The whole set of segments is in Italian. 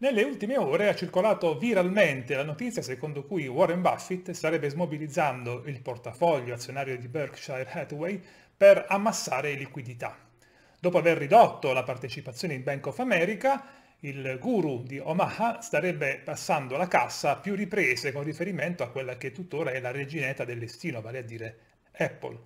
Nelle ultime ore ha circolato viralmente la notizia secondo cui Warren Buffett starebbe smobilizzando il portafoglio azionario di Berkshire Hathaway per ammassare liquidità. Dopo aver ridotto la partecipazione in Bank of America, il guru di Omaha starebbe passando la cassa a più riprese con riferimento a quella che tuttora è la reginetta del listino, vale a dire Apple.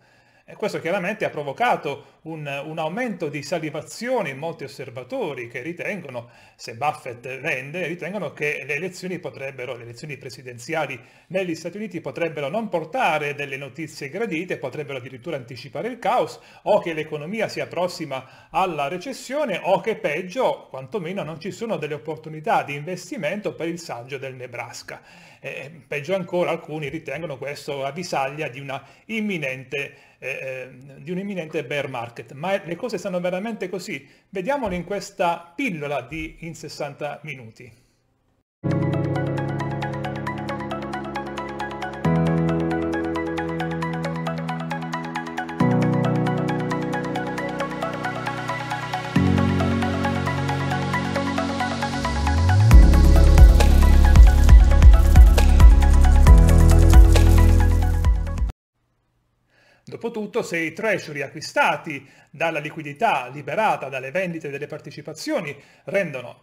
E questo chiaramente ha provocato un, un, aumento di salivazione in molti osservatori che ritengono, se Buffett vende, ritengono che le elezioni, le elezioni presidenziali negli Stati Uniti potrebbero non portare delle notizie gradite, potrebbero addirittura anticipare il caos o che l'economia sia prossima alla recessione o che peggio, quantomeno non ci sono delle opportunità di investimento per il saggio del Nebraska. E, peggio ancora, alcuni ritengono questo avvisaglia di una imminente eh, eh, di un imminente bear market, ma le cose stanno veramente così. Vediamole in questa pillola di in 60 minuti. soprattutto se i treasury acquistati dalla liquidità liberata dalle vendite delle partecipazioni rendono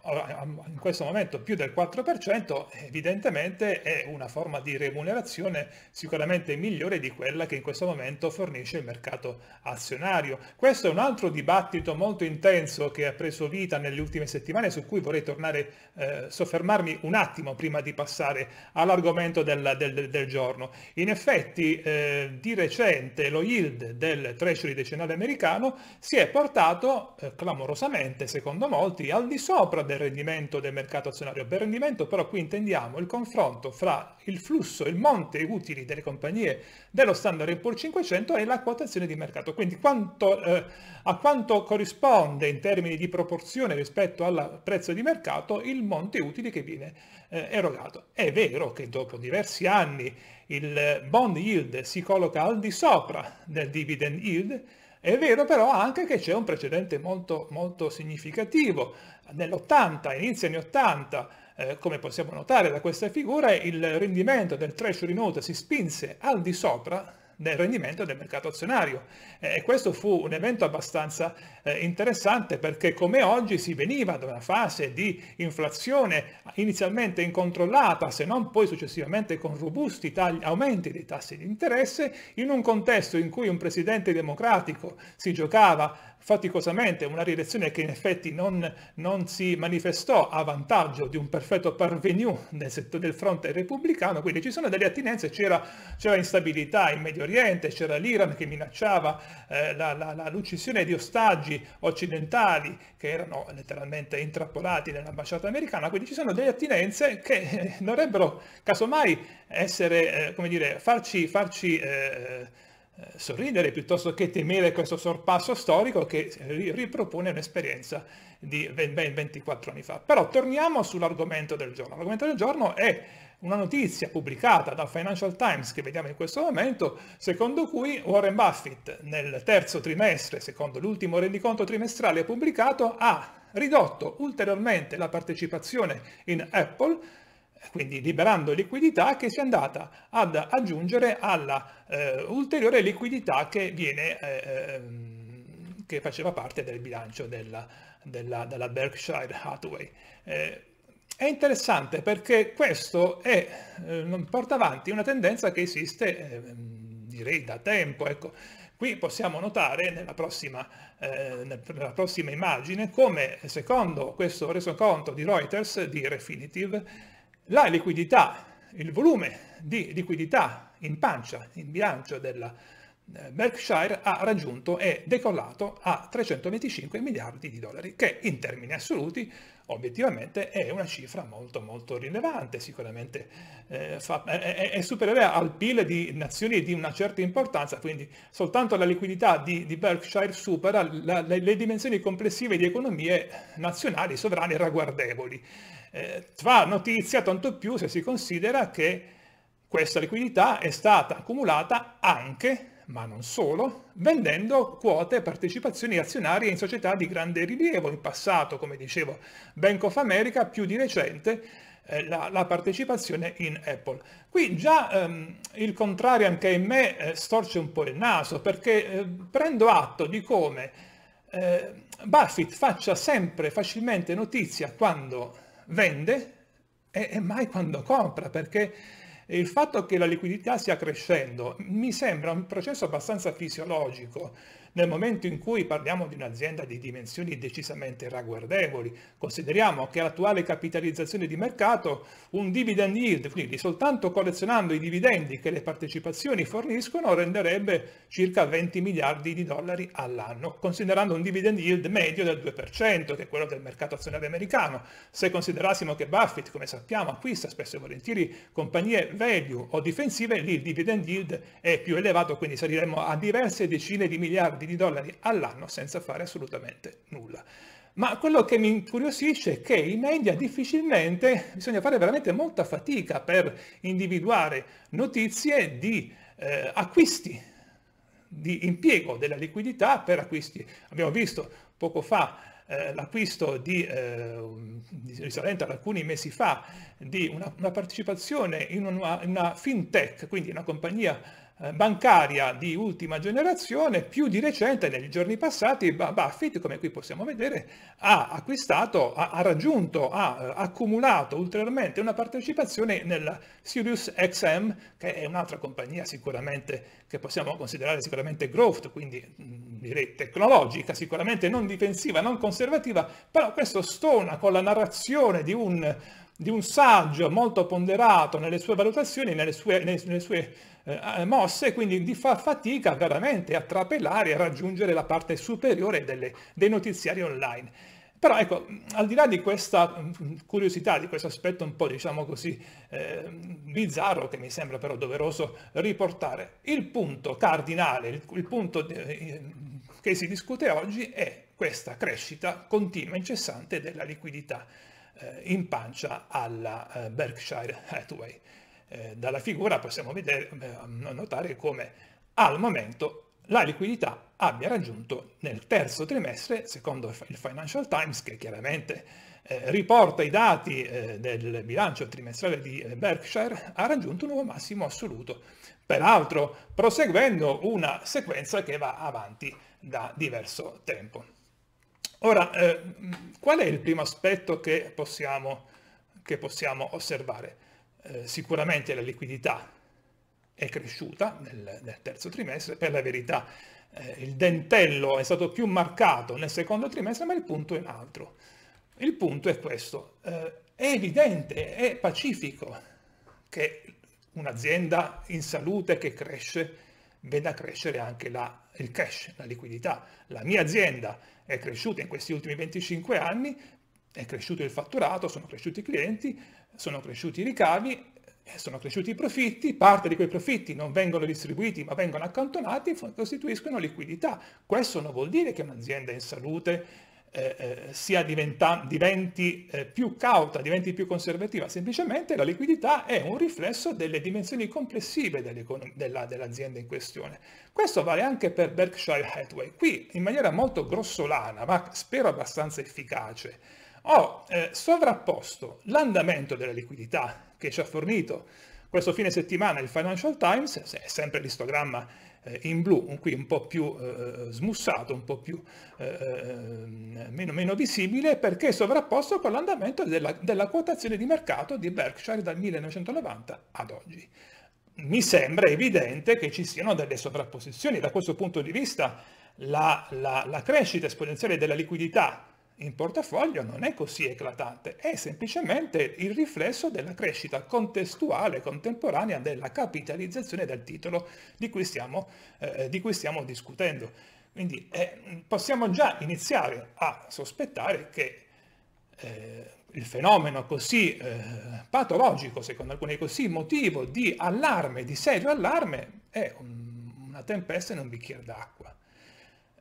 in questo momento più del 4%, evidentemente è una forma di remunerazione sicuramente migliore di quella che in questo momento fornisce il mercato azionario. Questo è un altro dibattito molto intenso che ha preso vita nelle ultime settimane su cui vorrei tornare, eh, soffermarmi un attimo prima di passare all'argomento del, del, del, giorno. In effetti eh, di recente lo yield del Treasury decennale americano si è portato eh, clamorosamente, secondo molti, al di sopra del rendimento del mercato azionario. Per rendimento però qui intendiamo il confronto fra il flusso, il monte utili delle compagnie dello Standard Poor's 500 e la quotazione di mercato. Quindi quanto, eh, a quanto corrisponde in termini di proporzione rispetto al prezzo di mercato il monte utili che viene eh, erogato. È vero che dopo diversi anni il bond yield si colloca al di sopra del dividend yield, è vero però anche che c'è un precedente molto, molto significativo. Nell'80, inizio anni 80, eh, come possiamo notare da questa figura, il rendimento del treasury note si spinse al di sopra del rendimento del mercato azionario. Eh, e questo fu un evento abbastanza eh, interessante perché come oggi si veniva da una fase di inflazione inizialmente incontrollata, se non poi successivamente con robusti tagli, aumenti dei tassi di interesse, in un contesto in cui un presidente democratico si giocava faticosamente una rielezione che in effetti non, non, si manifestò a vantaggio di un perfetto parvenu nel, del fronte repubblicano, quindi ci sono delle attinenze, c'era, instabilità in Medio Oriente, c'era l'Iran che minacciava eh, l'uccisione di ostaggi occidentali che erano letteralmente intrappolati nell'ambasciata americana, quindi ci sono delle attinenze che eh, dovrebbero casomai essere, eh, come dire, farci, farci eh, eh, sorridere piuttosto che temere questo sorpasso storico che ripropone un'esperienza di ben 24 anni fa. Però torniamo sull'argomento del giorno. L'argomento del giorno è una notizia pubblicata dal Financial Times che vediamo in questo momento, secondo cui Warren Buffett nel terzo trimestre, secondo l'ultimo rendiconto trimestrale pubblicato, ha ridotto ulteriormente la partecipazione in Apple quindi liberando liquidità che si è andata ad aggiungere alla eh, ulteriore liquidità che, viene, eh, ehm, che faceva parte del bilancio della, della, della Berkshire Hathaway. Eh, è interessante perché questo è, eh, porta avanti una tendenza che esiste ehm, direi da tempo. Ecco. Qui possiamo notare nella prossima, eh, nella prossima immagine come secondo questo resoconto di Reuters di Refinitiv la liquidità, il volume di liquidità in pancia, in bilancio della eh, Berkshire ha raggiunto e decollato a 325 miliardi di dollari, che in termini assoluti obiettivamente è una cifra molto molto rilevante, sicuramente eh, fa, è, è, superiore al PIL di nazioni di una certa importanza, quindi soltanto la liquidità di, di Berkshire supera la, le, le dimensioni complessive di economie nazionali sovrane ragguardevoli eh, va notizia tanto più se si considera che questa liquidità è stata accumulata anche, ma non solo, vendendo quote e partecipazioni azionarie in società di grande rilievo. In passato, come dicevo, Bank of America, più di recente eh, la, la, partecipazione in Apple. Qui già ehm, il contrario anche in me eh, storce un po' il naso perché eh, prendo atto di come eh, Buffett faccia sempre facilmente notizia quando vende e, e mai quando compra, perché il fatto che la liquidità stia crescendo mi sembra un processo abbastanza fisiologico nel momento in cui parliamo di un'azienda di dimensioni decisamente ragguardevoli, consideriamo che l'attuale capitalizzazione di mercato, un dividend yield, quindi soltanto collezionando i dividendi che le partecipazioni forniscono, renderebbe circa 20 miliardi di dollari all'anno, considerando un dividend yield medio del 2%, che è quello del mercato azionario americano. Se considerassimo che Buffett, come sappiamo, acquista spesso e volentieri compagnie value o difensive, lì il dividend yield è più elevato, quindi saliremmo a diverse decine di miliardi miliardi di dollari all'anno senza fare assolutamente nulla. Ma quello che mi incuriosisce è che i media difficilmente, bisogna fare veramente molta fatica per individuare notizie di eh, acquisti, di impiego della liquidità per acquisti. Abbiamo visto poco fa eh, l'acquisto di, eh, risalente ad alcuni mesi fa, di una, una partecipazione in una, una, fintech, quindi una compagnia eh, bancaria di ultima generazione, più di recente, negli giorni passati, Buffett, come qui possiamo vedere, ha acquistato, ha, ha raggiunto, ha eh, accumulato ulteriormente una partecipazione nella Sirius XM, che è un'altra compagnia sicuramente che possiamo considerare sicuramente growth, quindi direi tecnologica, sicuramente non difensiva, non conservativa, però questo stona con la narrazione di un, di un saggio molto ponderato nelle sue valutazioni, nelle sue, nelle sue eh, eh, mosse, quindi di far fatica veramente a trapelare e raggiungere la parte superiore delle, dei notiziari online. Però ecco, al di là di questa curiosità, di questo aspetto un po' diciamo così eh, bizzarro che mi sembra però doveroso riportare, il punto cardinale, il, il punto eh, eh che si discute oggi è questa crescita continua, incessante della liquidità eh, in pancia alla eh, Berkshire Hathaway. Eh, dalla figura possiamo vedere, ehm, notare come al momento la liquidità abbia raggiunto nel terzo trimestre, secondo il Financial Times, che chiaramente eh, riporta i dati eh, del bilancio trimestrale di eh, Berkshire, ha raggiunto un nuovo massimo assoluto, peraltro proseguendo una sequenza che va avanti da diverso tempo. Ora, eh, qual è il primo aspetto che possiamo, che possiamo osservare? Eh, sicuramente la liquidità è cresciuta nel, nel terzo trimestre, per la verità eh, il dentello è stato più marcato nel secondo trimestre, ma il punto è un altro. Il punto è questo, eh, è evidente, è pacifico che un'azienda in salute che cresce veda crescere anche la, il cash, la liquidità. La mia azienda è cresciuta in questi ultimi 25 anni è cresciuto il fatturato, sono cresciuti i clienti, sono cresciuti i ricavi, eh, sono cresciuti i profitti, parte di quei profitti non vengono distribuiti ma vengono accantonati e costituiscono liquidità. Questo non vuol dire che un'azienda in salute eh, eh, diventa, diventi eh, più cauta, diventi più conservativa, semplicemente la liquidità è un riflesso delle dimensioni complessive dell'azienda in questione. Questo vale anche per Berkshire Hathaway. Qui in maniera molto grossolana, ma spero abbastanza efficace, ho oh, eh, sovrapposto l'andamento della liquidità che ci ha fornito questo fine settimana il Financial Times, se è sempre l'istogramma eh, in blu, qui un po' più eh, smussato, un po' più eh, eh, meno, meno, visibile, perché è sovrapposto con l'andamento della, della quotazione di mercato di Berkshire dal 1990 ad oggi mi sembra evidente che ci siano delle sovrapposizioni. Da questo punto di vista la, la, la crescita esponenziale della liquidità in portafoglio non è così eclatante, è semplicemente il riflesso della crescita contestuale, contemporanea della capitalizzazione del titolo di cui stiamo, eh, di cui stiamo discutendo. Quindi eh, possiamo già iniziare a sospettare che eh, il fenomeno così eh, patologico, secondo alcuni così motivo di allarme, di serio allarme, è un, una tempesta in un bicchiere d'acqua.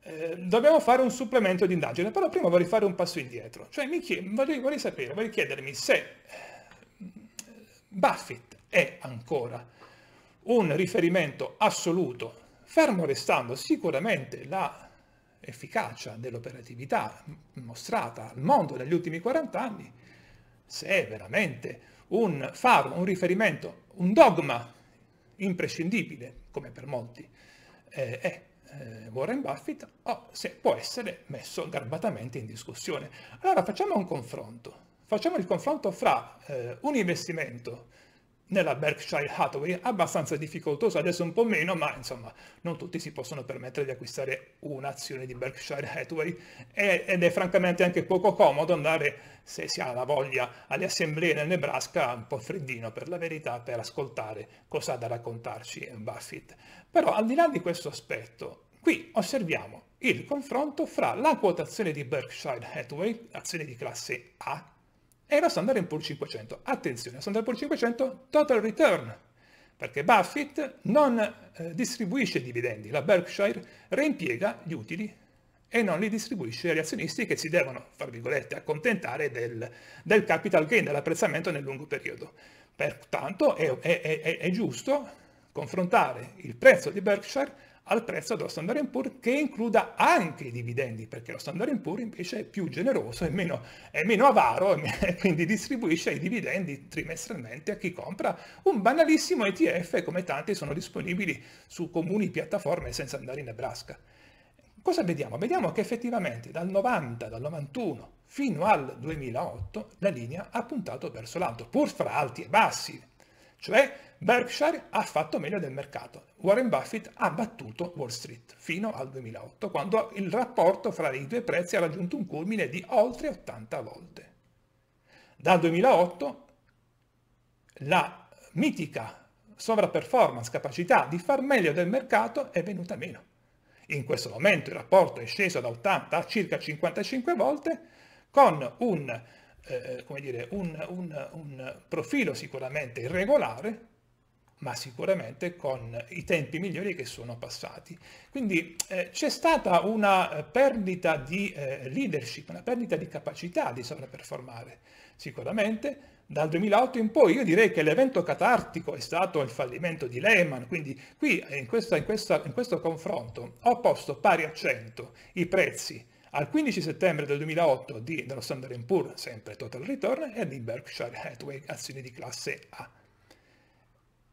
Ehm, dobbiamo fare un supplemento di indagine, però prima vorrei fare un passo indietro, cioè mi chied- vorrei, vorrei sapere, vorrei chiedermi se ehm, Buffett è ancora un riferimento assoluto, fermo restando sicuramente la efficacia dell'operatività mostrata al mondo negli ultimi 40 anni, se è veramente un faro, un riferimento, un dogma imprescindibile, come per molti eh, è eh, Warren Buffett o se può essere messo garbatamente in discussione. Allora facciamo un confronto, facciamo il confronto fra eh, un investimento nella Berkshire Hathaway abbastanza difficoltoso, adesso un po' meno, ma insomma non tutti si possono permettere di acquistare un'azione di Berkshire Hathaway ed è francamente anche poco comodo andare, se si ha la voglia, alle assemblee nel Nebraska, un po' freddino per la verità, per ascoltare cosa ha da raccontarci Buffett. Però al di là di questo aspetto, qui osserviamo il confronto fra la quotazione di Berkshire Hathaway, azione di classe A, e la Standard Poor's 500. Attenzione, la Standard Poor's 500 total return, perché Buffett non eh, distribuisce dividendi, la Berkshire reimpiega gli utili e non li distribuisce agli azionisti che si devono, fra virgolette, accontentare del, del, capital gain, dell'apprezzamento nel lungo periodo. Pertanto è, è, è, è giusto confrontare il prezzo di Berkshire al prezzo dello Standard Poor's che includa anche i dividendi, perché lo Standard Poor's invece è più generoso, è meno, è meno avaro e quindi distribuisce i dividendi trimestralmente a chi compra un banalissimo ETF come tanti sono disponibili su comuni piattaforme senza andare in Nebraska. Cosa vediamo? Vediamo che effettivamente dal 90, dal 91 fino al 2008 la linea ha puntato verso l'alto, pur fra alti e bassi. Cioè Berkshire ha fatto meglio del mercato Warren Buffett ha battuto Wall Street fino al 2008, quando il rapporto fra i due prezzi ha raggiunto un culmine di oltre 80 volte. Dal 2008 la mitica sovraperformance, capacità di far meglio del mercato è venuta meno. In questo momento il rapporto è sceso da 80 a circa 55 volte con un, eh, dire, un, un, un profilo sicuramente irregolare ma sicuramente con i tempi migliori che sono passati. Quindi eh, c'è stata una eh, perdita di eh, leadership, una perdita di capacità di sovraperformare, sicuramente. Dal 2008 in poi io direi che l'evento catartico è stato il fallimento di Lehman, quindi qui in, questa, in, questa, in questo confronto ho posto pari a 100 i prezzi al 15 settembre del 2008 di, dello Standard Poor's, sempre Total Return, e di Berkshire Hathaway, azioni di classe A.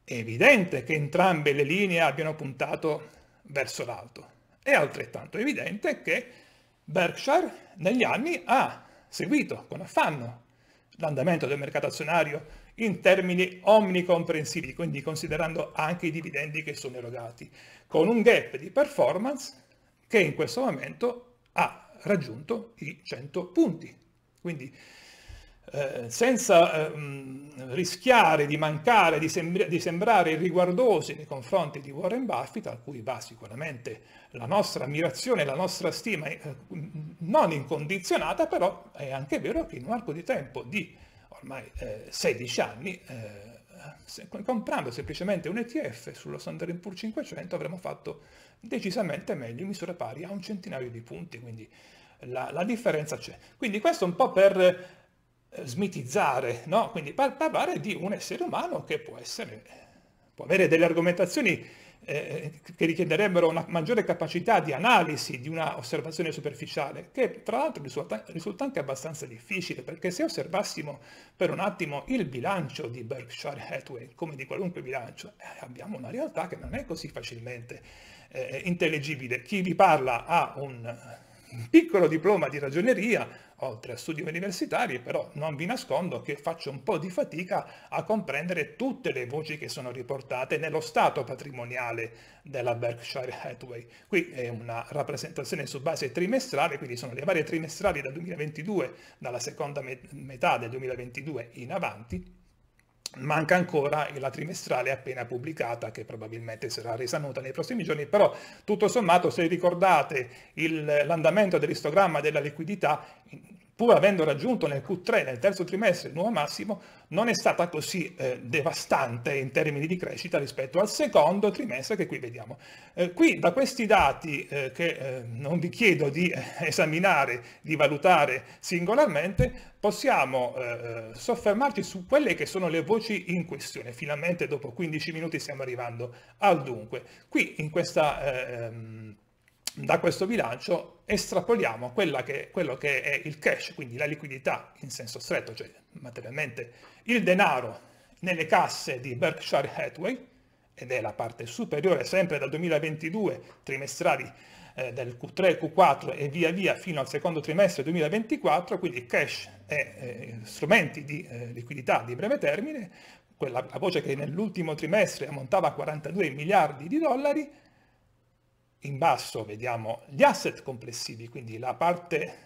È evidente che entrambe le linee abbiano puntato verso l'alto. È altrettanto evidente che Berkshire negli anni ha seguito con affanno l'andamento del mercato azionario in termini omnicomprensivi, quindi considerando anche i dividendi che sono erogati, con un gap di performance che in questo momento ha raggiunto i 100 punti. Quindi eh, senza ehm, rischiare di mancare, di, sembr- di, sembrare riguardosi nei confronti di Warren Buffett, a cui va sicuramente la nostra ammirazione, la nostra stima, eh, non incondizionata, però è anche vero che in un arco di tempo di ormai eh, 16 anni, eh, se, comprando semplicemente un ETF sullo Standard Poor's 500 avremmo fatto decisamente meglio, in misura pari a un centinaio di punti, quindi la, la differenza c'è. Quindi questo un po' per eh, smitizzare, no? quindi par- parlare di un essere umano che può, essere, può avere delle argomentazioni eh, che richiederebbero una maggiore capacità di analisi di una osservazione superficiale, che tra l'altro risulta, risulta anche abbastanza difficile, perché se osservassimo per un attimo il bilancio di Berkshire Hathaway, come di qualunque bilancio, eh, abbiamo una realtà che non è così facilmente eh, intelligibile. Chi vi parla ha un un piccolo diploma di ragioneria, oltre a studi universitari, però non vi nascondo che faccio un po' di fatica a comprendere tutte le voci che sono riportate nello stato patrimoniale della Berkshire Hathaway. Qui è una rappresentazione su base trimestrale, quindi sono le varie trimestrali dal 2022, dalla seconda metà del 2022 in avanti, Manca ancora la trimestrale appena pubblicata che probabilmente sarà resa nota nei prossimi giorni, però tutto sommato se ricordate l'andamento dell'istogramma della liquidità pur avendo raggiunto nel Q3, nel terzo trimestre, il nuovo massimo, non è stata così eh, devastante in termini di crescita rispetto al secondo trimestre che qui vediamo. Eh, qui da questi dati eh, che eh, non vi chiedo di eh, esaminare, di valutare singolarmente, possiamo eh, soffermarci su quelle che sono le voci in questione. Finalmente dopo 15 minuti stiamo arrivando al dunque. Qui in questa... Ehm, da questo bilancio estrapoliamo che, quello che è il cash, quindi la liquidità in senso stretto, cioè materialmente il denaro nelle casse di Berkshire Hathaway, ed è la parte superiore sempre dal 2022 trimestrali eh, del Q3, Q4 e via via fino al secondo trimestre 2024, quindi cash e eh, strumenti di eh, liquidità di breve termine, quella voce che nell'ultimo trimestre ammontava a 42 miliardi di dollari, in basso vediamo gli asset complessivi, quindi la parte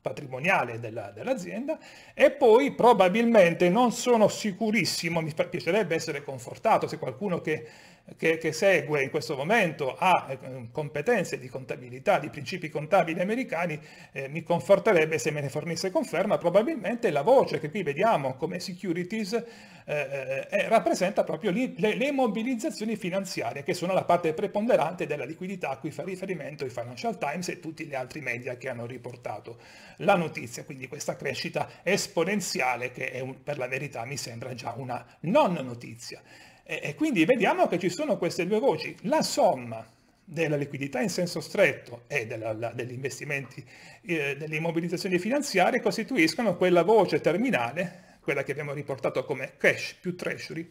patrimoniale dell'azienda e poi probabilmente non sono sicurissimo, mi piacerebbe essere confortato se qualcuno che che, che, segue in questo momento a eh, competenze di contabilità, di principi contabili americani, eh, mi conforterebbe se me ne fornisse conferma, probabilmente la voce che qui vediamo come securities eh, eh, eh rappresenta proprio li, le, le, mobilizzazioni finanziarie che sono la parte preponderante della liquidità a cui fa riferimento il Financial Times e tutti gli altri media che hanno riportato la notizia, quindi questa crescita esponenziale che un, per la verità mi sembra già una non notizia. E, quindi vediamo che ci sono queste due voci, la somma della liquidità in senso stretto e della, la, degli investimenti, eh, delle immobilizzazioni finanziarie costituiscono quella voce terminale, quella che abbiamo riportato come cash più treasury,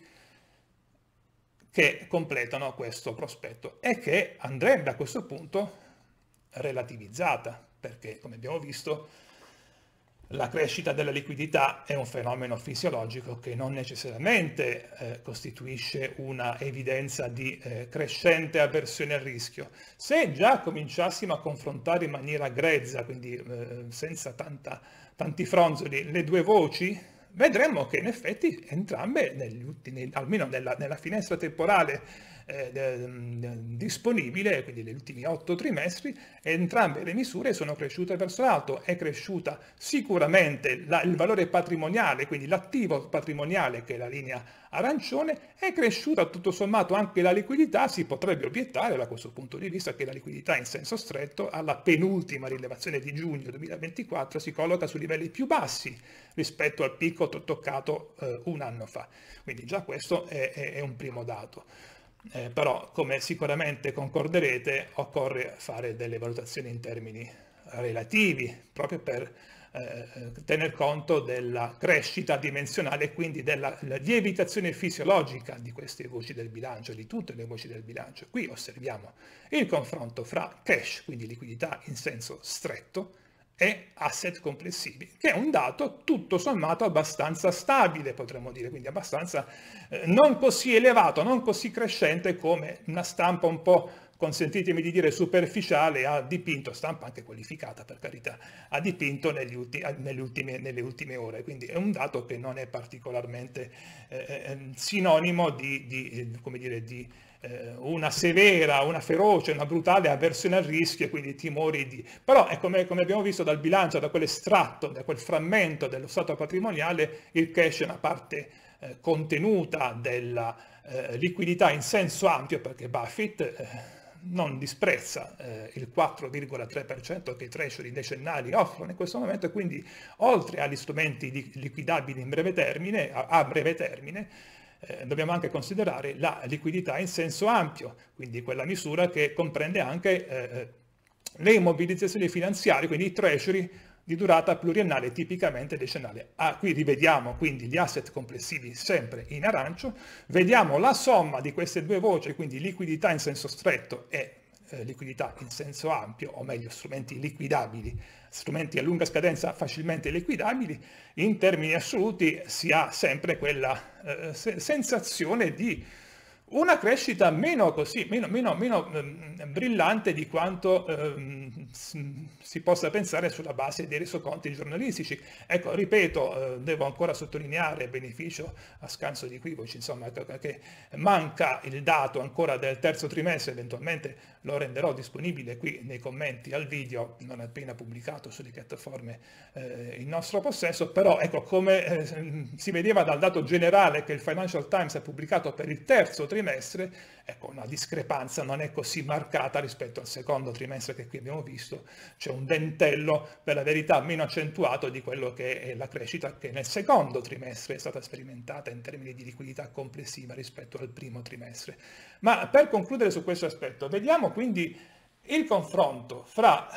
che completano questo prospetto e che andrebbe a questo punto relativizzata, perché come abbiamo visto la crescita della liquidità è un fenomeno fisiologico che non necessariamente eh, costituisce una evidenza di eh, crescente avversione al rischio. Se già cominciassimo a confrontare in maniera grezza, quindi eh, senza tanta, tanti fronzoli, le due voci, vedremmo che in effetti entrambe, ultimi, almeno nella, nella finestra temporale eh, mm, disponibile, quindi negli ultimi otto trimestri, entrambe le misure sono cresciute verso l'alto, è cresciuta sicuramente la, il valore patrimoniale, quindi l'attivo patrimoniale che è la linea arancione, è cresciuta tutto sommato anche la liquidità, si potrebbe obiettare da questo punto di vista che la liquidità in senso stretto alla penultima rilevazione di giugno 2024 si colloca su livelli più bassi rispetto al picco toccato eh, un anno fa, quindi già questo è, è, è un primo dato eh, però come sicuramente concorderete occorre fare delle valutazioni in termini relativi proprio per eh, tener conto della crescita dimensionale e quindi della lievitazione fisiologica di queste voci del bilancio, di tutte le voci del bilancio. Qui osserviamo il confronto fra cash, quindi liquidità in senso stretto, e asset complessivi, che è un dato tutto sommato abbastanza stabile, potremmo dire, quindi abbastanza eh, non così elevato, non così crescente come una stampa un po' consentitemi di dire superficiale, ha dipinto, stampa anche qualificata per carità, ha dipinto ulti, nelle, ultime, nelle, ultime, ore, quindi è un dato che non è particolarmente eh, eh ehm, sinonimo di, di, come dire, di eh, una severa, una feroce, una brutale avversione al rischio e quindi timori di... Però come, come abbiamo visto dal bilancio, da quell'estratto, da quel frammento dello stato patrimoniale, il cash è una parte eh, contenuta della eh, liquidità in senso ampio perché Buffett eh, non disprezza eh, il 4,3% che i treasury decennali offrono in questo momento e quindi oltre agli strumenti li- liquidabili breve termine, a-, a, breve termine, eh, dobbiamo anche considerare la liquidità in senso ampio, quindi quella misura che comprende anche eh, eh le immobilizzazioni finanziarie, quindi i treasury di durata pluriennale tipicamente decennale. Ah, qui rivediamo quindi gli asset complessivi sempre in arancio, vediamo la somma di queste due voci, quindi liquidità in senso stretto e eh, liquidità in senso ampio, o meglio strumenti liquidabili, strumenti a lunga scadenza facilmente liquidabili, in termini assoluti si ha sempre quella eh, sensazione di una crescita meno così, meno, meno, meno ehm, brillante di quanto eh, si possa pensare sulla base dei resoconti giornalistici. Ecco, ripeto, eh, devo ancora sottolineare, beneficio a scanso di equivoci, insomma, ecco, che manca il dato ancora del terzo trimestre, eventualmente lo renderò disponibile qui nei commenti al video non appena pubblicato sulle piattaforme eh, in nostro possesso, però ecco come eh, si vedeva dal dato generale che il Financial Times ha pubblicato per il terzo trimestre, Ecco, una discrepanza non è così marcata rispetto al secondo trimestre che qui abbiamo visto, c'è un dentello per la verità meno accentuato di quello che è la crescita che nel secondo trimestre è stata sperimentata in termini di liquidità complessiva rispetto al primo trimestre. Ma per concludere su questo aspetto, vediamo quindi il confronto fra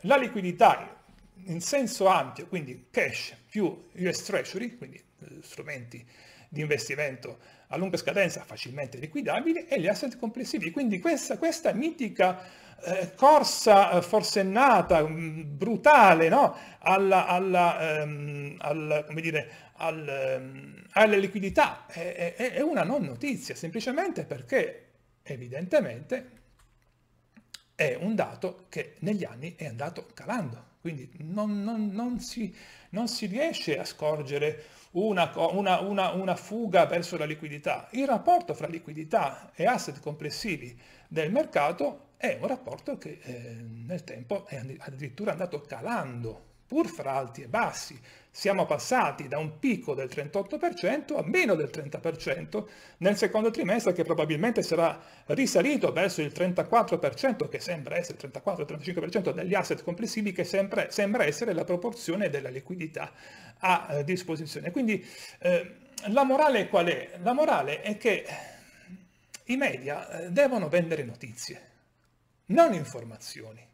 la liquidità in senso ampio, quindi cash più US Treasury, quindi eh, strumenti di investimento a lunga scadenza facilmente liquidabili e gli asset complessivi. Quindi questa, questa mitica eh, corsa eh, forsennata, mh, mm, brutale, no? alla, alla, ehm, alla, come dire, al, um, ehm, alla liquidità è, è, è una non notizia, semplicemente perché evidentemente è un dato che negli anni è andato calando. Quindi non, non, non, si, non si, riesce a scorgere una, una, una, una fuga verso la liquidità. Il rapporto fra liquidità e asset complessivi del mercato è un rapporto che eh, nel tempo è addirittura andato calando pur fra alti e bassi. Siamo passati da un picco del 38% a meno del 30% nel secondo trimestre che probabilmente sarà risalito verso il 34% che sembra essere il 34-35% degli asset complessivi che sempre, sembra essere la proporzione della liquidità a eh, disposizione. Quindi eh, la morale qual è? La morale è che i media eh, devono vendere notizie, non informazioni.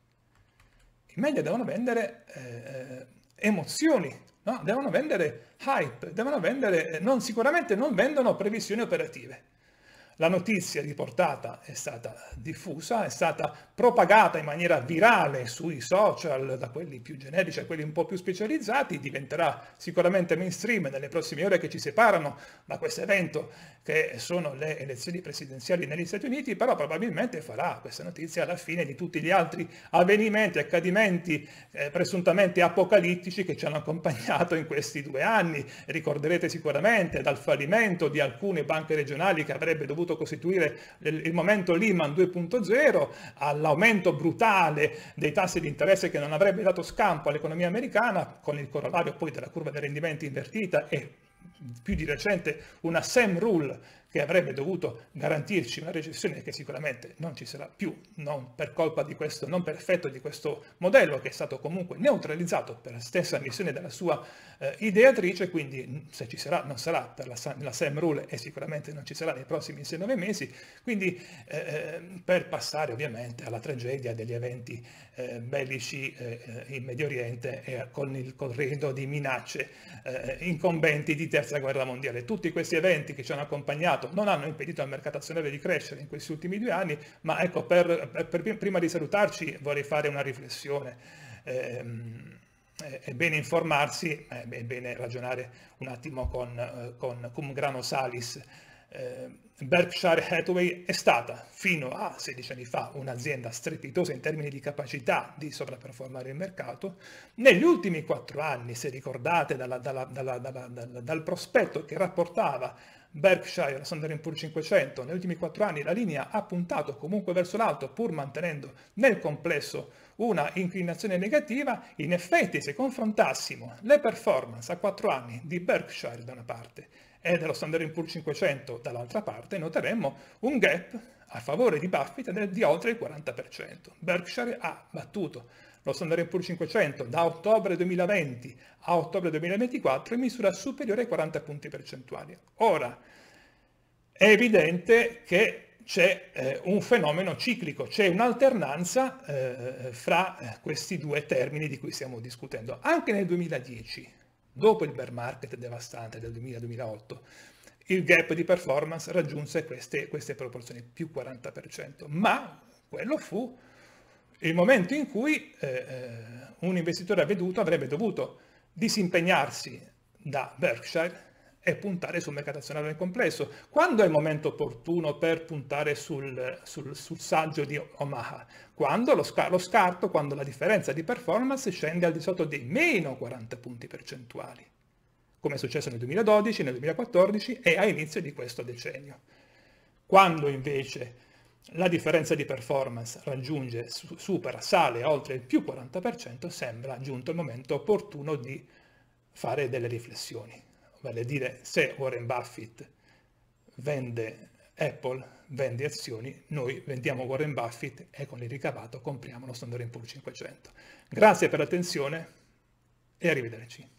I media devono vendere eh, emozioni, no? devono vendere hype, devono vendere, eh, non, sicuramente non vendono previsioni operative. La notizia riportata è stata diffusa, è stata propagata in maniera virale sui social, da quelli più generici a quelli un po' più specializzati, diventerà sicuramente mainstream nelle prossime ore che ci separano da questo evento che sono le elezioni presidenziali negli Stati Uniti, però probabilmente farà questa notizia alla fine di tutti gli altri avvenimenti, accadimenti eh, presuntamente apocalittici che ci hanno accompagnato in questi due anni. Ricorderete sicuramente dal fallimento di alcune banche regionali che avrebbe dovuto potuto costituire il momento Lehman 2.0, all'aumento brutale dei tassi di interesse che non avrebbe dato scampo all'economia americana, con il corollario poi della curva dei rendimenti invertita e più di recente una SEM rule che avrebbe dovuto garantirci una recessione che sicuramente non ci sarà più, non per colpa di questo, non per effetto di questo modello che è stato comunque neutralizzato per la stessa missione della sua eh, ideatrice, quindi se ci sarà non sarà per la, la SEM rule e sicuramente non ci sarà nei prossimi 6-9 mesi, quindi eh, eh, per passare ovviamente alla tragedia degli eventi eh, bellici eh, in Medio Oriente e con il corredo di minacce eh, incombenti di terza guerra mondiale. Tutti questi eventi che ci hanno accompagnato non hanno impedito al mercato azionario di crescere in questi ultimi due anni, ma ecco, per, per, per, prima di salutarci vorrei fare una riflessione. Ehm, è bene informarsi, è bene ragionare un attimo con, eh, con cum grano salis, eh, Berkshire Hathaway è stata fino a 16 anni fa un'azienda strepitosa in termini di capacità di sovraperformare il mercato, negli ultimi 4 anni, se ricordate dalla, dalla, dalla, dal prospetto che rapportava Berkshire alla Standard Poor's 500, negli ultimi 4 anni la linea ha puntato comunque verso l'alto pur mantenendo nel complesso una inclinazione negativa, in effetti se confrontassimo le performance a 4 anni di Berkshire da una parte e dello Standard Poor's 500 dall'altra parte, noteremmo un gap a favore di Buffett di oltre il 40%. Berkshire ha battuto lo Standard Poor's 500 da ottobre 2020 a ottobre 2024 in misura superiore ai 40 punti percentuali. Ora, è evidente che c'è eh, un fenomeno ciclico, c'è un'alternanza eh, eh fra eh, questi due termini di cui stiamo discutendo. Anche nel 2010 dopo il bear market devastante del 2000-2008, il gap di performance raggiunse queste, queste proporzioni, più 40%, ma quello fu il momento in cui eh, eh, un investitore avveduto avrebbe dovuto disimpegnarsi da Berkshire e puntare sul mercato azionario nel complesso. Quando è il momento opportuno per puntare sul, sul, sul saggio di Omaha? Quando lo, lo, scarto, quando la differenza di performance scende al di sotto dei meno 40 punti percentuali, come è successo nel 2012, nel 2014 e a inizio di questo decennio. Quando invece la differenza di performance raggiunge, supera, sale oltre il più 40%, sembra giunto il momento opportuno di fare delle riflessioni vale a dire se Warren Buffett vende Apple, vende azioni, noi vendiamo Warren Buffett e con il ricavato compriamo lo Standard Poor's 500. Grazie per l'attenzione e arrivederci.